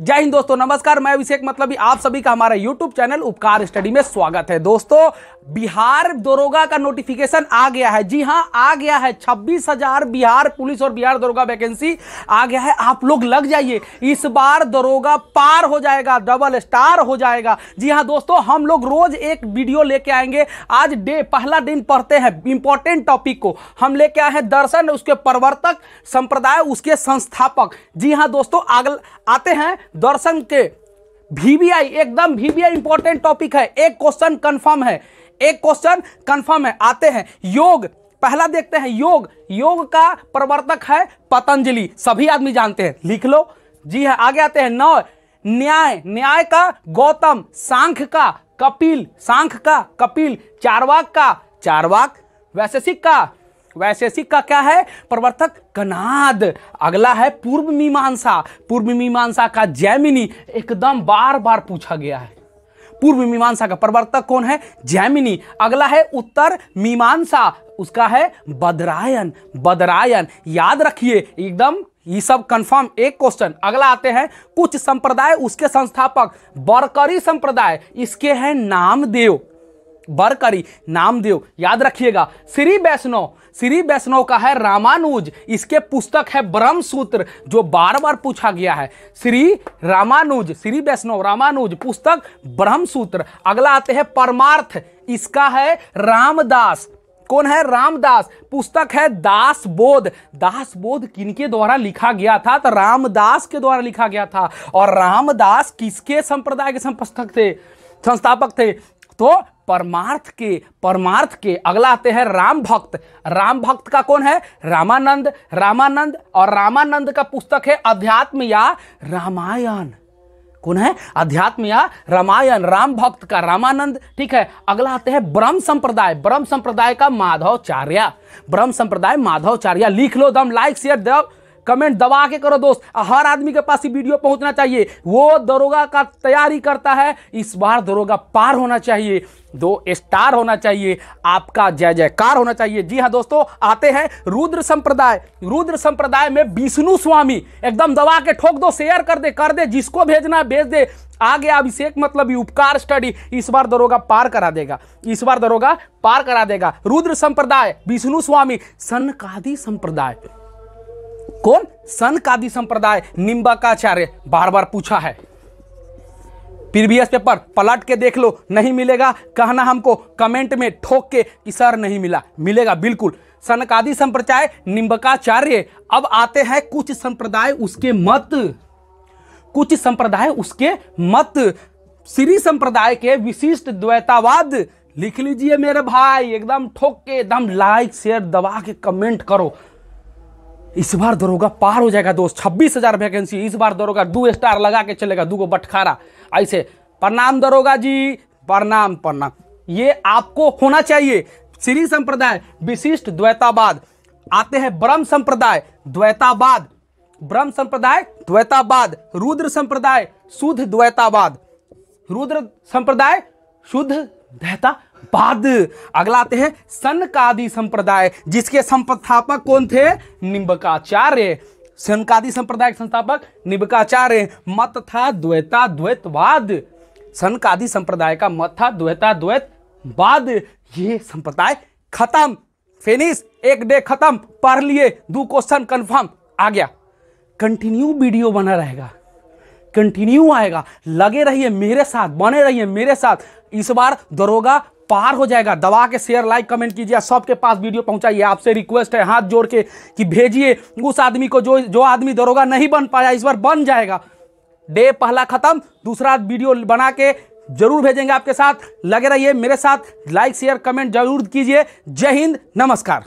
जय हिंद दोस्तों नमस्कार मैं अभिषेक मतलब आप सभी का हमारा YouTube चैनल उपकार स्टडी में स्वागत है दोस्तों बिहार दरोगा का नोटिफिकेशन आ गया है जी हाँ आ गया है छब्बीस हजार बिहार पुलिस और बिहार दरोगा वैकेंसी आ गया है आप लोग लग जाइए इस बार दरोगा पार हो जाएगा डबल स्टार हो जाएगा जी हाँ दोस्तों हम लोग रोज एक वीडियो लेके आएंगे आज डे पहला दिन पढ़ते हैं इंपॉर्टेंट टॉपिक को हम लेके आए हैं दर्शन उसके प्रवर्तक संप्रदाय उसके संस्थापक जी हाँ दोस्तों आगल आते हैं दर्शन के वीवीआई एकदम वीवीआई इंपॉर्टेंट टॉपिक है एक क्वेश्चन कंफर्म है एक क्वेश्चन कंफर्म है आते हैं योग पहला देखते हैं योग योग का प्रवर्तक है पतंजलि सभी आदमी जानते हैं लिख लो जी हाँ आगे आते हैं नौ न्याय न्याय का गौतम सांख का कपिल सांख का कपिल चारवाक का चारवाक वैशेषिक का वैशेषिक का क्या है प्रवर्तक कनाद अगला है पूर्व मीमांसा पूर्व मीमांसा का जैमिनी एकदम बार बार पूछा गया है पूर्व मीमांसा का प्रवर्तक कौन है जैमिनी अगला है उत्तर मीमांसा उसका है बदरायन बदरायन याद रखिए एकदम ये सब कंफर्म एक क्वेश्चन अगला आते हैं कुछ संप्रदाय उसके संस्थापक बरकरी संप्रदाय इसके हैं नामदेव बरकरी नामदेव याद रखिएगा श्री वैष्णव श्री वैष्णव का है रामानुज इसके पुस्तक है ब्रह्म सूत्र जो बार बार पूछा गया है श्री रामानुज श्री वैष्णव रामानुज पुस्तक ब्रह्म सूत्र अगला आते हैं परमार्थ इसका है रामदास कौन है रामदास पुस्तक है दास बोध दास बोध किनके द्वारा लिखा गया था तो रामदास के द्वारा लिखा गया था और रामदास किसके संप्रदाय के संपस्थक थे संस्थापक थे तो परमार्थ के परमार्थ के अगला आते हैं राम भक्त राम भक्त का कौन है रामानंद रामानंद और रामानंद का पुस्तक है अध्यात्म या रामायण कौन है अध्यात्म या रामायण राम भक्त का रामानंद ठीक है अगला आते हैं ब्रह्म संप्रदाय ब्रह्म संप्रदाय का माधवचार्य ब्रह्म संप्रदाय माधवचार्य लिख लो दम लाइक शेयर दम कमेंट दबा के करो दोस्त हर आदमी के पास ये वीडियो पहुंचना चाहिए वो दरोगा का तैयारी करता है इस बार दरोगा पार होना चाहिए दो स्टार होना चाहिए आपका जय जयकार होना चाहिए जी हाँ दोस्तों आते हैं रुद्र संप्रदाय रुद्र संप्रदाय में विष्णु स्वामी एकदम दबा के ठोक दो शेयर कर दे कर दे जिसको भेजना भेज दे आ गया अभिषेक मतलब उपकार स्टडी इस बार दरोगा पार करा देगा इस बार दरोगा पार करा देगा रुद्र संप्रदाय विष्णु स्वामी सनकादि संप्रदाय कौन सनकादि संप्रदाय निम्बकाचार्य बार बार पूछा है प्रीवियस पेपर पलट के देख लो नहीं मिलेगा कहना हमको कमेंट में ठोक के कि सर नहीं मिला मिलेगा बिल्कुल सनकादि संप्रदाय निम्बकाचार्य अब आते हैं कुछ संप्रदाय उसके मत कुछ संप्रदाय उसके मत श्री संप्रदाय के विशिष्ट द्वैतावाद लिख लीजिए मेरे भाई एकदम ठोक के एकदम लाइक शेयर दबा के कमेंट करो इस बार दरोगा पार हो जाएगा दोस्त छब्बीस हजार वैकेंसी इस बार दरोगा दो स्टार लगा के चलेगा दो बटखारा ऐसे प्रणाम दरोगा जी प्रणाम प्रणाम ये आपको होना चाहिए श्री संप्रदाय विशिष्ट द्वैतावाद आते हैं ब्रह्म संप्रदाय द्वैतावाद ब्रह्म संप्रदाय द्वैतावाद रुद्र संप्रदाय शुद्ध द्वैतावाद रुद्र संप्रदाय शुद्ध द्वैता बाद अगला आते हैं सनकादि संप्रदाय जिसके संस्थापक कौन थे निम्बकाचार्य सनकादि संप्रदाय के संस्थापक निम्बकाचार्य मत था द्वैता द्वैतवाद सनकादि संप्रदाय का मत था द्वैता द्वैतवाद ये संप्रदाय खत्म फिनिश एक डे खत्म पढ़ लिए दो क्वेश्चन कंफर्म आ गया कंटिन्यू वीडियो बना रहेगा कंटिन्यू आएगा लगे रहिए मेरे साथ बने रहिए मेरे साथ इस बार दरोगा पार हो जाएगा दबा के शेयर लाइक कमेंट कीजिए सबके पास वीडियो पहुंचाइए आपसे रिक्वेस्ट है हाथ जोड़ के कि भेजिए उस आदमी को जो जो आदमी दरोगा नहीं बन पाया इस बार बन जाएगा डे पहला खत्म दूसरा वीडियो बना के जरूर भेजेंगे आपके साथ लगे रहिए मेरे साथ लाइक शेयर कमेंट जरूर कीजिए जय हिंद नमस्कार